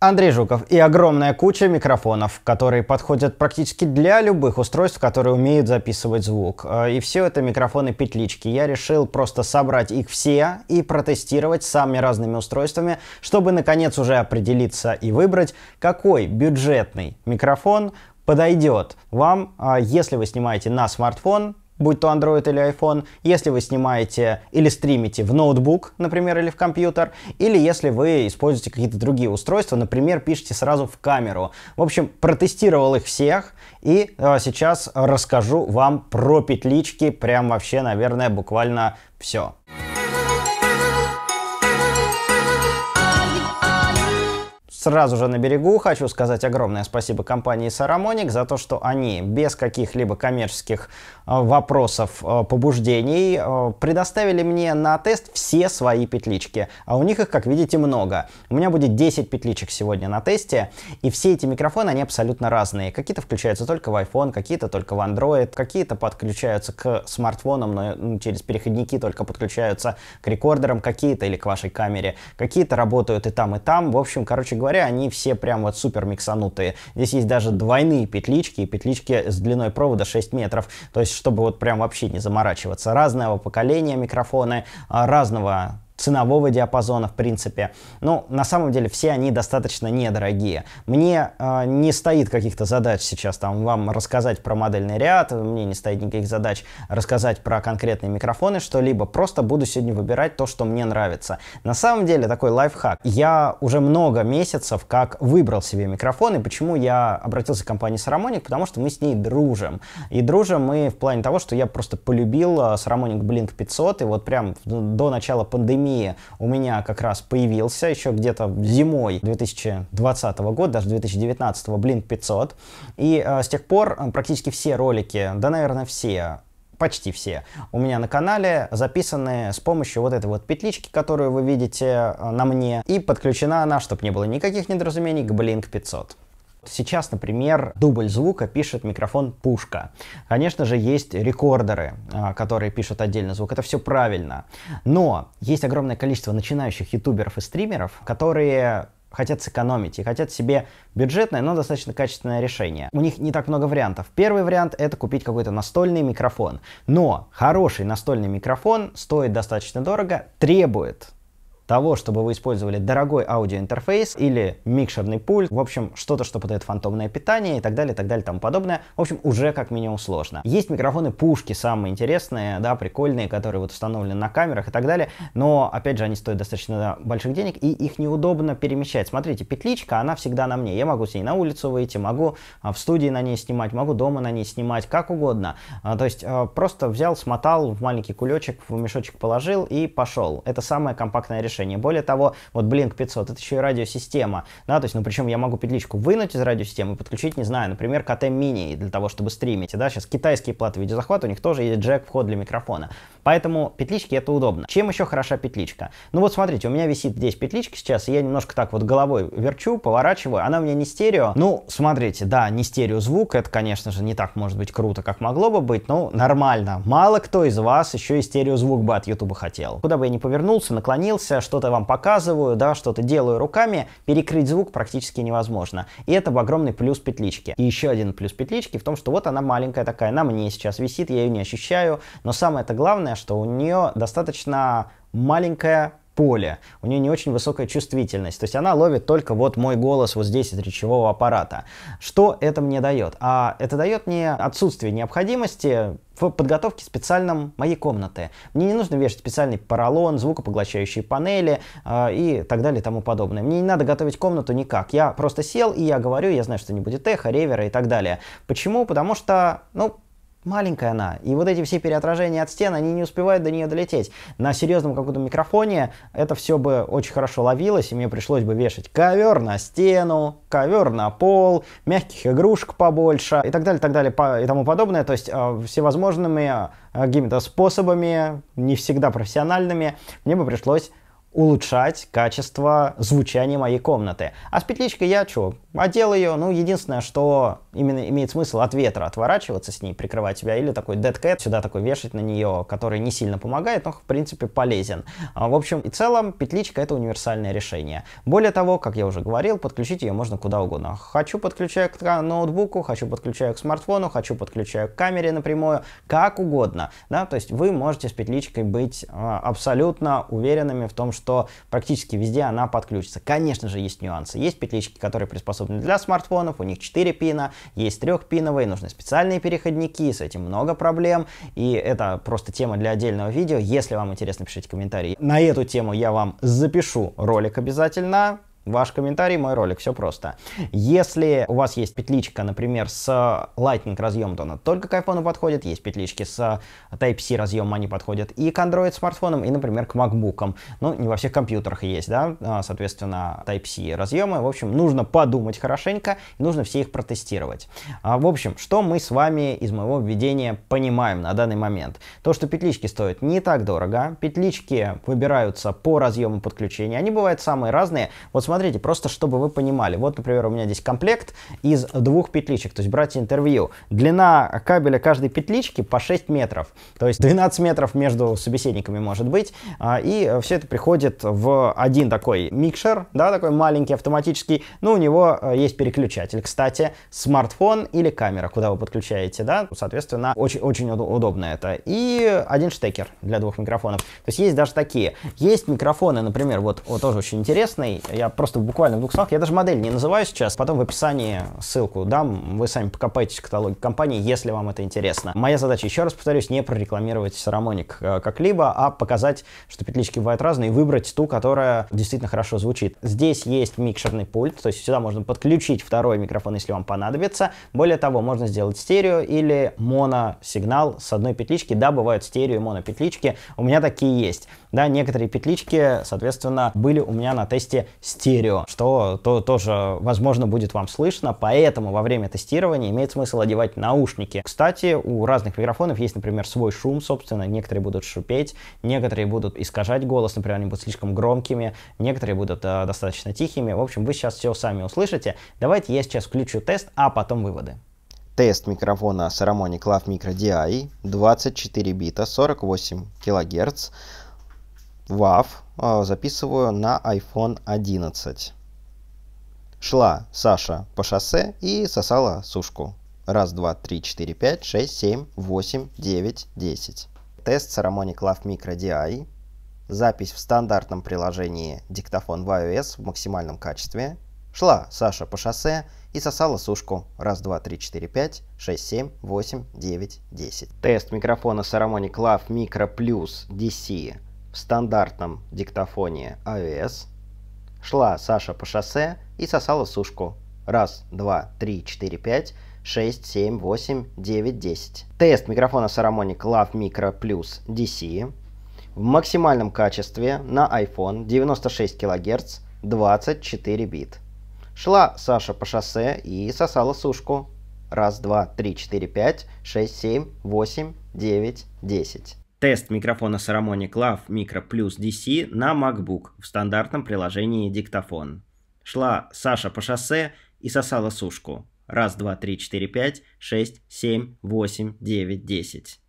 Андрей Жуков и огромная куча микрофонов, которые подходят практически для любых устройств, которые умеют записывать звук. Э, и все это микрофоны-петлички. Я решил просто собрать их все и протестировать самыми разными устройствами, чтобы наконец уже определиться и выбрать, какой бюджетный микрофон подойдет вам, э, если вы снимаете на смартфон, будь то Android или iPhone, если вы снимаете или стримите в ноутбук, например, или в компьютер, или если вы используете какие-то другие устройства, например, пишите сразу в камеру. В общем, протестировал их всех, и э, сейчас расскажу вам про петлички, прям вообще, наверное, буквально Все. Сразу же на берегу хочу сказать огромное спасибо компании Saramonic за то, что они без каких-либо коммерческих э, вопросов, э, побуждений э, предоставили мне на тест все свои петлички. А у них их, как видите, много. У меня будет 10 петличек сегодня на тесте, и все эти микрофоны, они абсолютно разные. Какие-то включаются только в iPhone, какие-то только в Android, какие-то подключаются к смартфонам, но ну, через переходники только подключаются к рекордерам какие-то или к вашей камере. Какие-то работают и там, и там. В общем, короче говоря, говоря, они все прям вот супер миксанутые. Здесь есть даже двойные петлички, и петлички с длиной провода 6 метров. То есть, чтобы вот прям вообще не заморачиваться. Разного поколения микрофоны, а, разного ценового диапазона, в принципе. Ну, на самом деле, все они достаточно недорогие. Мне э, не стоит каких-то задач сейчас там вам рассказать про модельный ряд, мне не стоит никаких задач рассказать про конкретные микрофоны, что-либо. Просто буду сегодня выбирать то, что мне нравится. На самом деле, такой лайфхак. Я уже много месяцев как выбрал себе микрофон, и почему я обратился к компании Saramonic, потому что мы с ней дружим. И дружим мы в плане того, что я просто полюбил Saramonic э, Blink 500, и вот прям ну, до начала пандемии пандемии у меня как раз появился еще где-то зимой 2020 года, даже 2019, блин, 500. И э, с тех пор э, практически все ролики, да, наверное, все, почти все, у меня на канале записаны с помощью вот этой вот петлички, которую вы видите э, на мне, и подключена она, чтобы не было никаких недоразумений, к Blink 500. Сейчас, например, дубль звука пишет микрофон пушка. Конечно же, есть рекордеры, а, которые пишут отдельно звук. Это все правильно. Но есть огромное количество начинающих ютуберов и стримеров, которые хотят сэкономить и хотят себе бюджетное, но достаточно качественное решение. У них не так много вариантов. Первый вариант это купить какой-то настольный микрофон. Но хороший настольный микрофон стоит достаточно дорого, требует того, чтобы вы использовали дорогой аудиоинтерфейс или микшерный пульт, в общем, что-то, что подает фантомное питание и так далее, и так далее, и тому подобное. В общем, уже как минимум сложно. Есть микрофоны пушки самые интересные, да, прикольные, которые вот установлены на камерах и так далее, но, опять же, они стоят достаточно больших денег, и их неудобно перемещать. Смотрите, петличка, она всегда на мне. Я могу с ней на улицу выйти, могу а, в студии на ней снимать, могу дома на ней снимать, как угодно. А, то есть а, просто взял, смотал в маленький кулечек, в мешочек положил и пошел. Это самое компактное решение решение. Более того, вот Blink 500, это еще и радиосистема, да, то есть, ну, причем я могу петличку вынуть из радиосистемы и подключить, не знаю, например, KT мини для того, чтобы стримить, да, сейчас китайские платы видеозахвата, у них тоже есть джек-вход для микрофона, поэтому петлички это удобно. Чем еще хороша петличка? Ну, вот смотрите, у меня висит здесь петличка сейчас, и я немножко так вот головой верчу, поворачиваю, она у меня не стерео, ну, смотрите, да, не стерео звук, это, конечно же, не так может быть круто, как могло бы быть, но нормально. Мало кто из вас еще и стереозвук бы от ютуба хотел. Куда бы я ни повернулся, наклонился, что-то вам показываю, да, что-то делаю руками, перекрыть звук практически невозможно. И это огромный плюс петлички. И еще один плюс петлички в том, что вот она маленькая такая, на мне сейчас висит, я ее не ощущаю, но самое-то главное, что у нее достаточно маленькая поле. У нее не очень высокая чувствительность. То есть она ловит только вот мой голос вот здесь из речевого аппарата. Что это мне дает? А это дает мне отсутствие необходимости в подготовке специальном моей комнаты. Мне не нужно вешать специальный поролон, звукопоглощающие панели э, и так далее и тому подобное. Мне не надо готовить комнату никак. Я просто сел и я говорю, я знаю, что не будет эхо, ревера и так далее. Почему? Потому что, ну, Маленькая она. И вот эти все переотражения от стен, они не успевают до нее долететь. На серьезном каком-то микрофоне это все бы очень хорошо ловилось, и мне пришлось бы вешать ковер на стену, ковер на пол, мягких игрушек побольше и так далее, так далее и тому подобное. То есть а, всевозможными э, какими-то способами, не всегда профессиональными, мне бы пришлось улучшать качество звучания моей комнаты. А с петличкой я что, одел ее, ну, единственное, что именно имеет смысл от ветра отворачиваться с ней, прикрывать себя, или такой dead сюда такой вешать на нее, который не сильно помогает, но, в принципе, полезен. А, в общем и целом, петличка это универсальное решение. Более того, как я уже говорил, подключить ее можно куда угодно. Хочу подключаю к ноутбуку, хочу подключаю к смартфону, хочу подключаю к камере напрямую, как угодно, да, то есть вы можете с петличкой быть а, абсолютно уверенными в том, что практически везде она подключится. Конечно же, есть нюансы. Есть петлички, которые приспособлены для смартфонов, у них 4 пина, есть трехпиновые, нужны специальные переходники, с этим много проблем, и это просто тема для отдельного видео. Если вам интересно, пишите комментарии. На эту тему я вам запишу ролик обязательно, Ваш комментарий, мой ролик, все просто. Если у вас есть петличка, например, с Lightning разъемом, то она только к iPhone подходит, есть петлички с Type-C разъемом, они подходят и к Android смартфонам, и, например, к MacBook. Ну, не во всех компьютерах есть, да, а, соответственно, Type-C разъемы. В общем, нужно подумать хорошенько, нужно все их протестировать. А, в общем, что мы с вами из моего введения понимаем на данный момент? То, что петлички стоят не так дорого, петлички выбираются по разъему подключения, они бывают самые разные. Вот смотрите, Смотрите, просто чтобы вы понимали. Вот, например, у меня здесь комплект из двух петличек, то есть брать интервью. Длина кабеля каждой петлички по 6 метров, то есть 12 метров между собеседниками может быть. А, и все это приходит в один такой микшер, да, такой маленький, автоматический. Ну, у него э, есть переключатель, кстати, смартфон или камера, куда вы подключаете, да, соответственно, очень, очень удобно это. И один штекер для двух микрофонов. То есть есть даже такие. Есть микрофоны, например, вот, вот тоже очень интересный, я просто просто буквально в двух словах. Я даже модель не называю сейчас, потом в описании ссылку дам, вы сами покопаетесь в каталоге компании, если вам это интересно. Моя задача, еще раз повторюсь, не прорекламировать Сарамоник э, как-либо, а показать, что петлички бывают разные, и выбрать ту, которая действительно хорошо звучит. Здесь есть микшерный пульт, то есть сюда можно подключить второй микрофон, если вам понадобится. Более того, можно сделать стерео или моносигнал с одной петлички. Да, бывают стерео и монопетлички, у меня такие есть. Да, некоторые петлички, соответственно, были у меня на тесте стерео стерео, что то тоже, возможно, будет вам слышно, поэтому во время тестирования имеет смысл одевать наушники. Кстати, у разных микрофонов есть, например, свой шум, собственно, некоторые будут шипеть, некоторые будут искажать голос, например, они будут слишком громкими, некоторые будут э, достаточно тихими. В общем, вы сейчас все сами услышите. Давайте я сейчас включу тест, а потом выводы. Тест микрофона Saramonic Love Micro DI 24 бита 48 килогерц WAV а, записываю на iPhone 11. Шла Саша по шоссе и сосала сушку. Раз, два, три, четыре, пять, шесть, семь, восемь, девять, десять. Тест Ceremony Club Micro DI. Запись в стандартном приложении диктофон в iOS в максимальном качестве. Шла Саша по шоссе и сосала сушку. Раз, два, три, четыре, пять, шесть, семь, восемь, девять, десять. Тест микрофона Saramonic Love Micro Plus DC в стандартном диктофоне iOS, а шла Саша по шоссе и сосала сушку. Раз, два, три, четыре, пять, шесть, семь, восемь, девять, десять. Тест микрофона Saramonic Love Micro Plus DC в максимальном качестве на iPhone 96 кГц 24 бит. Шла Саша по шоссе и сосала сушку. Раз, два, три, четыре, пять, шесть, семь, восемь, девять, десять тест микрофона Saramonic Love Micro Plus DC на MacBook в стандартном приложении «Диктофон». Шла Саша по шоссе и сосала сушку. Раз, два, три, четыре, пять, шесть, семь, восемь, девять, десять.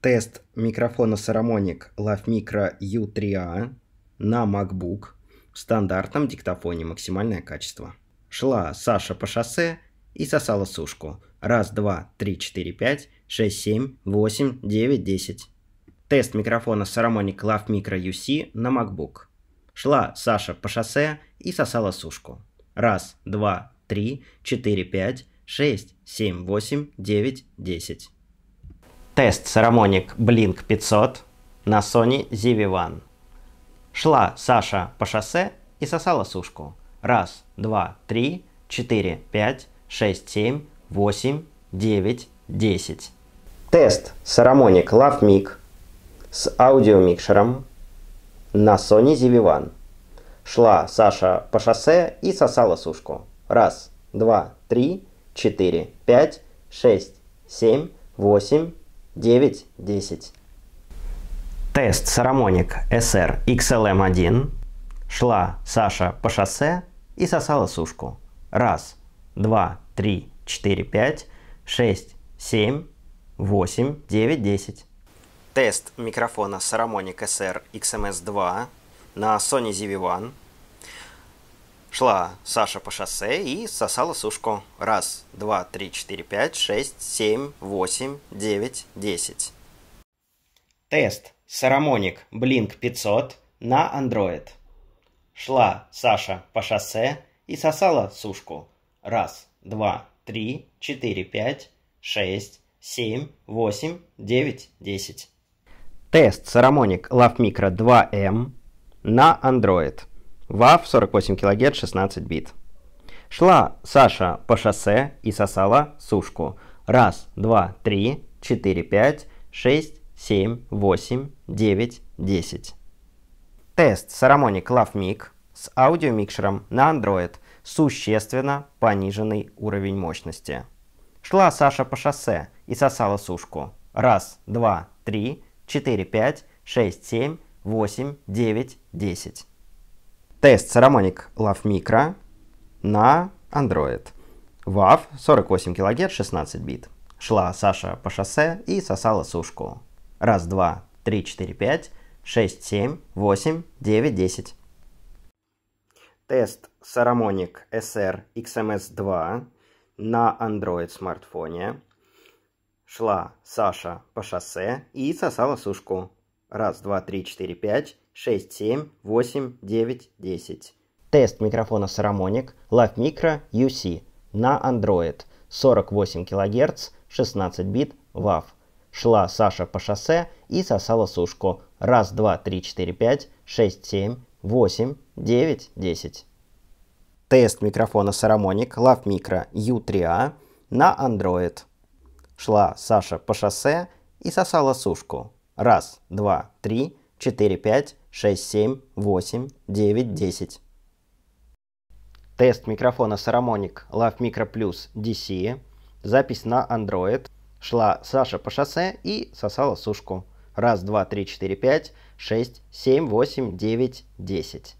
Тест микрофона Saramonic Love Micro U3A а на MacBook в стандартном диктофоне максимальное качество. Шла Саша по шоссе и сосала сушку. Раз, два, три, четыре, пять, шесть, семь, восемь, девять, десять. Тест микрофона Saramonic Love Micro UC на MacBook. Шла Саша по шоссе и сосала сушку. Раз, два, три, четыре, пять, шесть, семь, восемь, девять, десять. Тест Saramonic Blink 500 на Sony ZV-1. Шла Саша по шоссе и сосала сушку. Раз, два, три, четыре, пять, шесть, семь, восемь, девять, десять. Тест Saramonic Love Mic с аудиомикшером на Sony ZV-1. Шла Саша по шоссе и сосала сушку. Раз, два, три, четыре, пять, шесть, семь, восемь, девять, десять. Тест Сарамоник SR XLM1. Шла Саша по шоссе и сосала сушку. Раз, два, три, четыре, пять, шесть, семь, восемь, девять, десять тест микрофона Saramonic SR XMS2 на Sony ZV-1. Шла Саша по шоссе и сосала сушку. Раз, два, три, четыре, пять, шесть, семь, восемь, девять, десять. Тест Saramonic Blink 500 на Android. Шла Саша по шоссе и сосала сушку. Раз, два, три, четыре, пять, шесть, семь, восемь, девять, десять тест Saramonic Love Micro 2M эм на Android. WAV 48 кГц 16 бит. Шла Саша по шоссе и сосала сушку. Раз, два, три, четыре, пять, шесть, семь, восемь, девять, десять. Тест Saramonic Love Mic с аудиомикшером на Android. Существенно пониженный уровень мощности. Шла Саша по шоссе и сосала сушку. Раз, два, три, 4, 5, 6, 7, 8, 9, 10. Тест Saramonic Love Micro на Android. WAV 48 кГц 16 бит. Шла Саша по шоссе и сосала сушку. Раз, два, три, четыре, пять, шесть, семь, восемь, девять, десять. Тест Saramonic SR XMS2 на Android смартфоне Шла Саша по шоссе и сосала сушку. Раз, два, три, четыре, пять, шесть, семь, восемь, девять, десять. Тест микрофона Saramonic Live Micro UC на Android. 48 кГц, 16 бит, WAV. Шла Саша по шоссе и сосала сушку. Раз, два, три, четыре, пять, шесть, семь, восемь, девять, десять. Тест микрофона Saramonic Love Micro U3A на Android. Шла Саша по шоссе и сосала сушку. Раз, два, три, четыре, пять, шесть, семь, восемь, девять, десять. Тест микрофона Saramonic Love Micro Plus DC. Запись на Android. Шла Саша по шоссе и сосала сушку. Раз, два, три, четыре, пять, шесть, семь, восемь, девять, десять.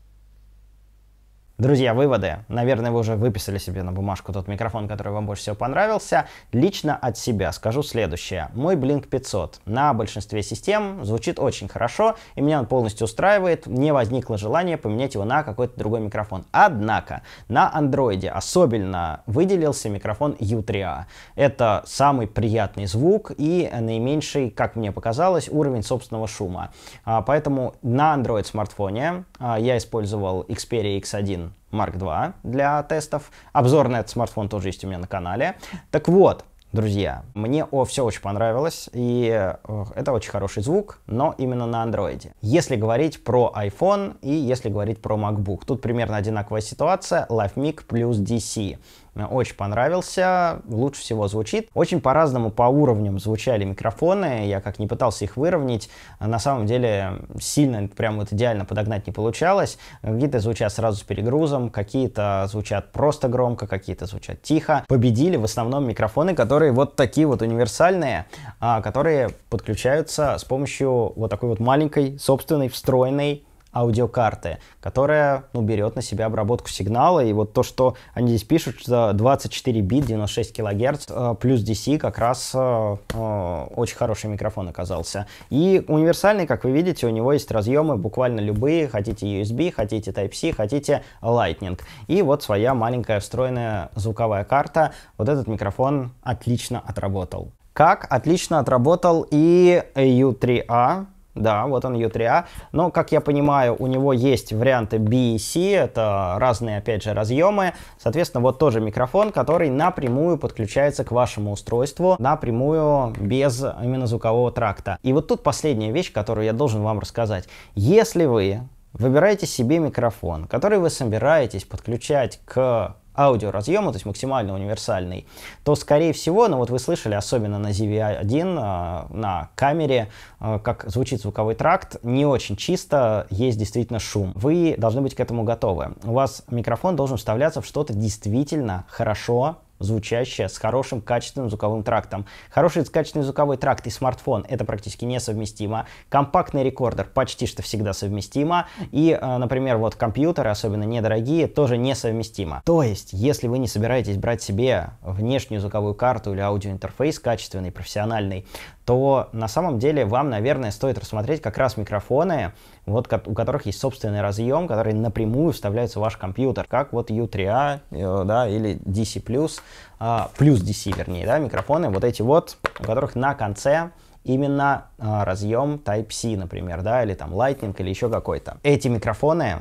Друзья, выводы. Наверное, вы уже выписали себе на бумажку тот микрофон, который вам больше всего понравился. Лично от себя скажу следующее. Мой Blink 500 на большинстве систем звучит очень хорошо, и меня он полностью устраивает. Не возникло желания поменять его на какой-то другой микрофон. Однако, на Android особенно выделился микрофон U3A. А. Это самый приятный звук и наименьший, как мне показалось, уровень собственного шума. А, поэтому на Android смартфоне а, я использовал Xperia X1 Mark II для тестов. Обзор на этот смартфон тоже есть у меня на канале. Так вот, друзья, мне о, все очень понравилось, и о, э, это очень хороший звук, но именно на андроиде. Если говорить про iPhone и если говорить про MacBook, тут примерно одинаковая ситуация, LiveMic плюс DC очень понравился, лучше всего звучит. Очень по-разному по уровням звучали микрофоны, я как не пытался их выровнять, на самом деле сильно прям вот идеально подогнать не получалось. Какие-то звучат сразу с перегрузом, какие-то звучат просто громко, какие-то звучат тихо. Победили в основном микрофоны, которые вот такие вот универсальные, а, которые подключаются с помощью вот такой вот маленькой собственной встроенной аудиокарты, которая ну, берет на себя обработку сигнала. И вот то, что они здесь пишут, что 24 бит, 96 килогерц, э, плюс DC как раз э, э, очень хороший микрофон оказался. И универсальный, как вы видите, у него есть разъемы буквально любые. Хотите USB, хотите Type-C, хотите Lightning. И вот своя маленькая встроенная звуковая карта. Вот этот микрофон отлично отработал. Как отлично отработал и AU3A, да, вот он U3A. А. Но, как я понимаю, у него есть варианты B и C, это разные, опять же, разъемы. Соответственно, вот тоже микрофон, который напрямую подключается к вашему устройству, напрямую, без именно звукового тракта. И вот тут последняя вещь, которую я должен вам рассказать. Если вы выбираете себе микрофон, который вы собираетесь подключать к аудиоразъема, то есть максимально универсальный, то, скорее всего, ну вот вы слышали, особенно на ZV-1, а, на камере, а, как звучит звуковой тракт, не очень чисто, есть действительно шум. Вы должны быть к этому готовы. У вас микрофон должен вставляться в что-то действительно хорошо звучащая, с хорошим качественным звуковым трактом. Хороший качественный звуковой тракт и смартфон — это практически несовместимо. Компактный рекордер почти что всегда совместимо. И, э, например, вот компьютеры, особенно недорогие, тоже несовместимо. То есть, если вы не собираетесь брать себе внешнюю звуковую карту или аудиоинтерфейс качественный, профессиональный, то на самом деле вам, наверное, стоит рассмотреть как раз микрофоны, вот, у которых есть собственный разъем, который напрямую вставляется в ваш компьютер, как вот U3A а, э, да, или DC+, плюс DC, а, вернее, да, микрофоны, вот эти вот, у которых на конце именно а, разъем Type-C, например, да, или там Lightning, или еще какой-то. Эти микрофоны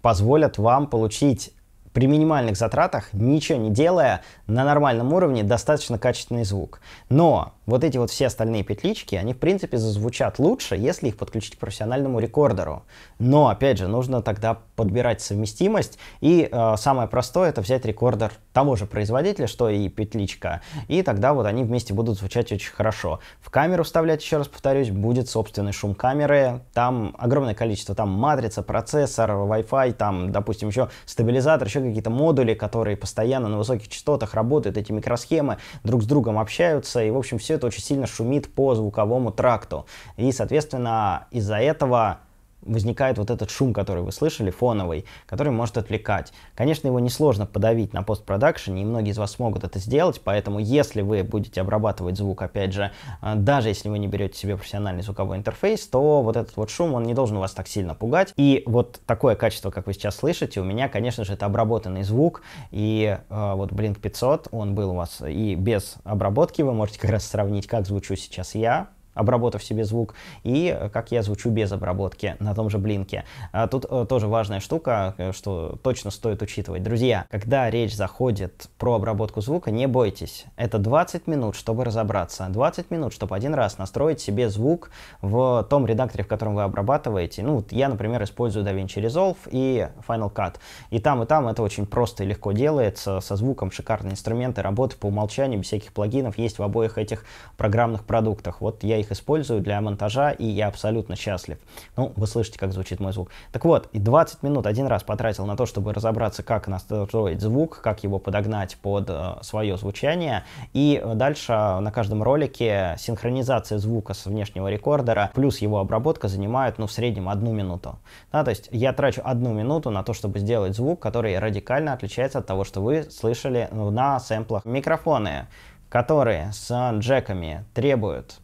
позволят вам получить при минимальных затратах, ничего не делая, на нормальном уровне достаточно качественный звук. Но вот эти вот все остальные петлички, они в принципе зазвучат лучше, если их подключить к профессиональному рекордеру. Но опять же, нужно тогда подбирать совместимость. И э, самое простое это взять рекордер того же производителя, что и петличка. И тогда вот они вместе будут звучать очень хорошо. В камеру вставлять, еще раз повторюсь, будет собственный шум камеры. Там огромное количество, там матрица, процессор, Wi-Fi, там, допустим, еще стабилизатор, еще еще какие-то модули, которые постоянно на высоких частотах работают, эти микросхемы друг с другом общаются, и, в общем, все это очень сильно шумит по звуковому тракту. И, соответственно, из-за этого возникает вот этот шум, который вы слышали, фоновый, который может отвлекать. Конечно, его несложно подавить на постпродакшене, и многие из вас смогут это сделать, поэтому если вы будете обрабатывать звук, опять же, э, даже если вы не берете себе профессиональный звуковой интерфейс, то вот этот вот шум, он не должен вас так сильно пугать. И вот такое качество, как вы сейчас слышите, у меня, конечно же, это обработанный звук, и э, вот Blink 500, он был у вас и без обработки, вы можете как раз сравнить, как звучу сейчас я, обработав себе звук, и э, как я звучу без обработки на том же блинке. А тут э, тоже важная штука, э, что точно стоит учитывать. Друзья, когда речь заходит про обработку звука, не бойтесь. Это 20 минут, чтобы разобраться. 20 минут, чтобы один раз настроить себе звук в том редакторе, в котором вы обрабатываете. Ну, вот я, например, использую DaVinci Resolve и Final Cut. И там, и там это очень просто и легко делается. Со звуком шикарные инструменты, работы по умолчанию, без всяких плагинов есть в обоих этих программных продуктах. Вот я их их использую для монтажа, и я абсолютно счастлив. Ну, вы слышите, как звучит мой звук. Так вот, и 20 минут один раз потратил на то, чтобы разобраться, как настроить звук, как его подогнать под э, свое звучание. И дальше на каждом ролике синхронизация звука с внешнего рекордера плюс его обработка занимает, ну, в среднем одну минуту. Да, то есть я трачу одну минуту на то, чтобы сделать звук, который радикально отличается от того, что вы слышали ну, на сэмплах. Микрофоны, которые с джеками требуют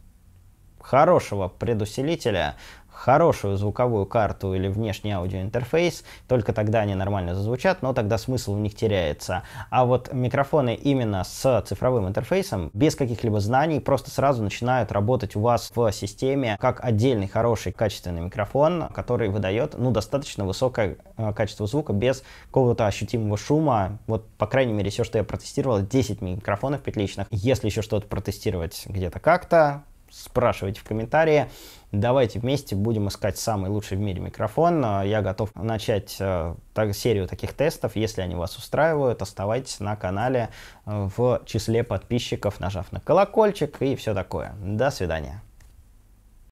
хорошего предусилителя, хорошую звуковую карту или внешний аудиоинтерфейс, только тогда они нормально зазвучат, но тогда смысл в них теряется. А вот микрофоны именно с цифровым интерфейсом, без каких-либо знаний, просто сразу начинают работать у вас в системе как отдельный хороший качественный микрофон, который выдает ну, достаточно высокое э, качество звука без какого-то ощутимого шума. Вот, по крайней мере, все, что я протестировал, 10 микрофонов петличных. Если еще что-то протестировать где-то как-то, спрашивайте в комментарии. Давайте вместе будем искать самый лучший в мире микрофон. А, я готов начать э, так, серию таких тестов. Если они вас устраивают, оставайтесь на канале э, в числе подписчиков, нажав на колокольчик и все такое. До свидания.